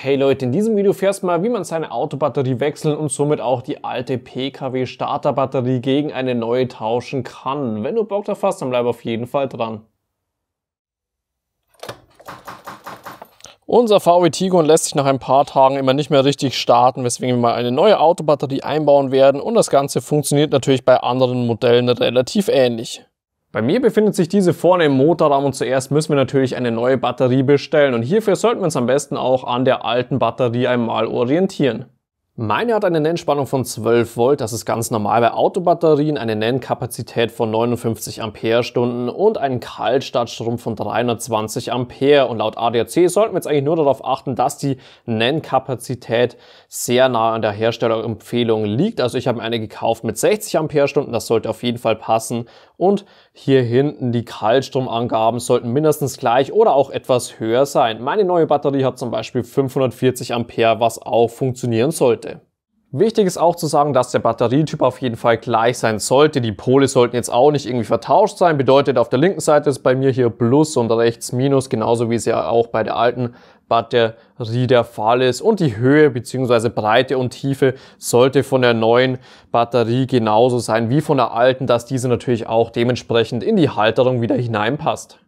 Hey Leute, in diesem Video fährst du mal, wie man seine Autobatterie wechseln und somit auch die alte PKW Starterbatterie gegen eine neue tauschen kann. Wenn du Bock drauf hast, dann bleib auf jeden Fall dran. Unser VW Tiguan lässt sich nach ein paar Tagen immer nicht mehr richtig starten, weswegen wir mal eine neue Autobatterie einbauen werden und das Ganze funktioniert natürlich bei anderen Modellen relativ ähnlich. Bei mir befindet sich diese vorne im Motorraum und zuerst müssen wir natürlich eine neue Batterie bestellen und hierfür sollten wir uns am besten auch an der alten Batterie einmal orientieren. Meine hat eine Nennspannung von 12 Volt, das ist ganz normal bei Autobatterien, eine Nennkapazität von 59 Ampere-Stunden und einen Kaltstartstrom von 320 Ampere. Und laut ADAC sollten wir jetzt eigentlich nur darauf achten, dass die Nennkapazität sehr nah an der Herstellerempfehlung liegt. Also ich habe mir eine gekauft mit 60 Ampere-Stunden, das sollte auf jeden Fall passen. Und hier hinten die Kaltstromangaben sollten mindestens gleich oder auch etwas höher sein. Meine neue Batterie hat zum Beispiel 540 Ampere, was auch funktionieren sollte. Wichtig ist auch zu sagen, dass der Batterietyp auf jeden Fall gleich sein sollte. Die Pole sollten jetzt auch nicht irgendwie vertauscht sein. Bedeutet, auf der linken Seite ist bei mir hier Plus und rechts Minus, genauso wie es ja auch bei der alten Batterie der Fall ist. Und die Höhe bzw. Breite und Tiefe sollte von der neuen Batterie genauso sein wie von der alten, dass diese natürlich auch dementsprechend in die Halterung wieder hineinpasst.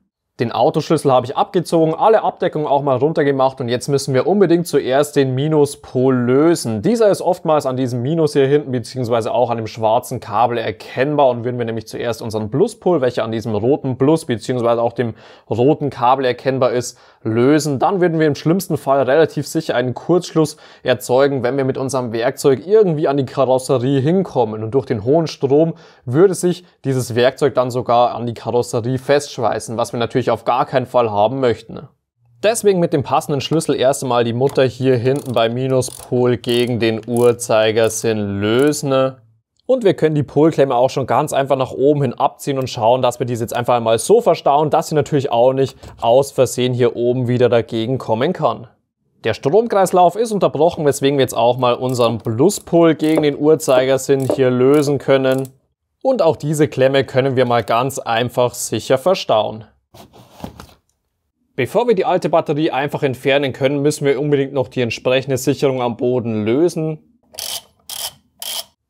Den Autoschlüssel habe ich abgezogen, alle Abdeckungen auch mal runtergemacht und jetzt müssen wir unbedingt zuerst den Minuspol lösen. Dieser ist oftmals an diesem Minus hier hinten beziehungsweise auch an dem schwarzen Kabel erkennbar und würden wir nämlich zuerst unseren Pluspol, welcher an diesem roten Plus beziehungsweise auch dem roten Kabel erkennbar ist, lösen. Dann würden wir im schlimmsten Fall relativ sicher einen Kurzschluss erzeugen, wenn wir mit unserem Werkzeug irgendwie an die Karosserie hinkommen und durch den hohen Strom würde sich dieses Werkzeug dann sogar an die Karosserie festschweißen, was wir natürlich auf gar keinen Fall haben möchten. Ne? Deswegen mit dem passenden Schlüssel erst einmal die Mutter hier hinten bei Minuspol gegen den Uhrzeigersinn lösen. Ne? Und wir können die Polklemme auch schon ganz einfach nach oben hin abziehen und schauen, dass wir diese jetzt einfach einmal so verstauen, dass sie natürlich auch nicht aus Versehen hier oben wieder dagegen kommen kann. Der Stromkreislauf ist unterbrochen, weswegen wir jetzt auch mal unseren Pluspol gegen den Uhrzeigersinn hier lösen können. Und auch diese Klemme können wir mal ganz einfach sicher verstauen. Bevor wir die alte Batterie einfach entfernen können, müssen wir unbedingt noch die entsprechende Sicherung am Boden lösen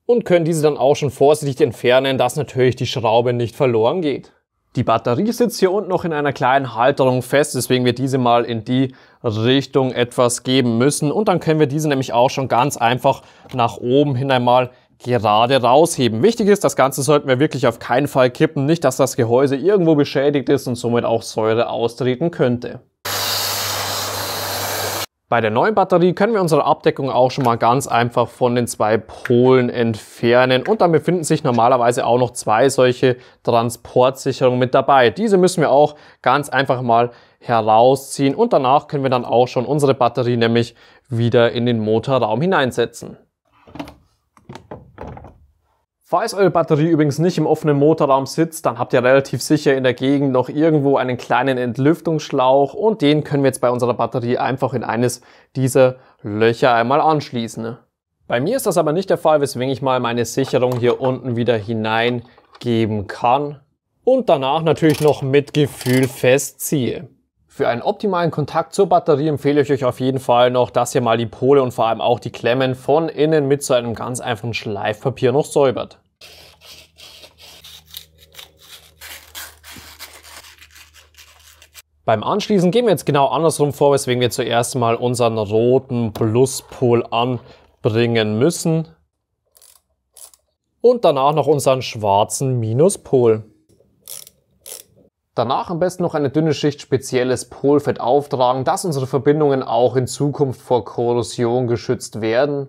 und können diese dann auch schon vorsichtig entfernen, dass natürlich die Schraube nicht verloren geht. Die Batterie sitzt hier unten noch in einer kleinen Halterung fest, deswegen wir diese mal in die Richtung etwas geben müssen und dann können wir diese nämlich auch schon ganz einfach nach oben hin einmal gerade rausheben. Wichtig ist, das Ganze sollten wir wirklich auf keinen Fall kippen, nicht dass das Gehäuse irgendwo beschädigt ist und somit auch Säure austreten könnte. Bei der neuen Batterie können wir unsere Abdeckung auch schon mal ganz einfach von den zwei Polen entfernen und dann befinden sich normalerweise auch noch zwei solche Transportsicherungen mit dabei. Diese müssen wir auch ganz einfach mal herausziehen und danach können wir dann auch schon unsere Batterie nämlich wieder in den Motorraum hineinsetzen. Falls eure Batterie übrigens nicht im offenen Motorraum sitzt, dann habt ihr relativ sicher in der Gegend noch irgendwo einen kleinen Entlüftungsschlauch und den können wir jetzt bei unserer Batterie einfach in eines dieser Löcher einmal anschließen. Bei mir ist das aber nicht der Fall, weswegen ich mal meine Sicherung hier unten wieder hineingeben kann und danach natürlich noch mit Gefühl festziehe. Für einen optimalen Kontakt zur Batterie empfehle ich euch auf jeden Fall noch, dass ihr mal die Pole und vor allem auch die Klemmen von innen mit so einem ganz einfachen Schleifpapier noch säubert. Beim Anschließen gehen wir jetzt genau andersrum vor, weswegen wir zuerst mal unseren roten Pluspol anbringen müssen. Und danach noch unseren schwarzen Minuspol. Danach am besten noch eine dünne Schicht spezielles Polfett auftragen, dass unsere Verbindungen auch in Zukunft vor Korrosion geschützt werden.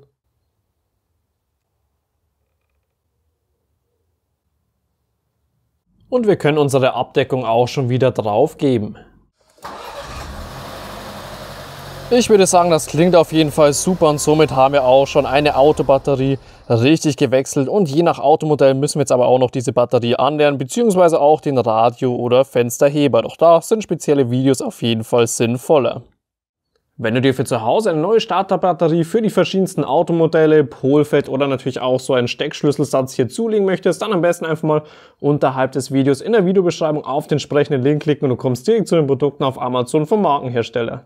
Und wir können unsere Abdeckung auch schon wieder draufgeben. Ich würde sagen, das klingt auf jeden Fall super und somit haben wir auch schon eine Autobatterie richtig gewechselt und je nach Automodell müssen wir jetzt aber auch noch diese Batterie anlernen, beziehungsweise auch den Radio- oder Fensterheber. Doch da sind spezielle Videos auf jeden Fall sinnvoller. Wenn du dir für zu Hause eine neue Starterbatterie für die verschiedensten Automodelle, Polfett oder natürlich auch so einen Steckschlüsselsatz hier zulegen möchtest, dann am besten einfach mal unterhalb des Videos in der Videobeschreibung auf den entsprechenden Link klicken und du kommst direkt zu den Produkten auf Amazon vom Markenhersteller.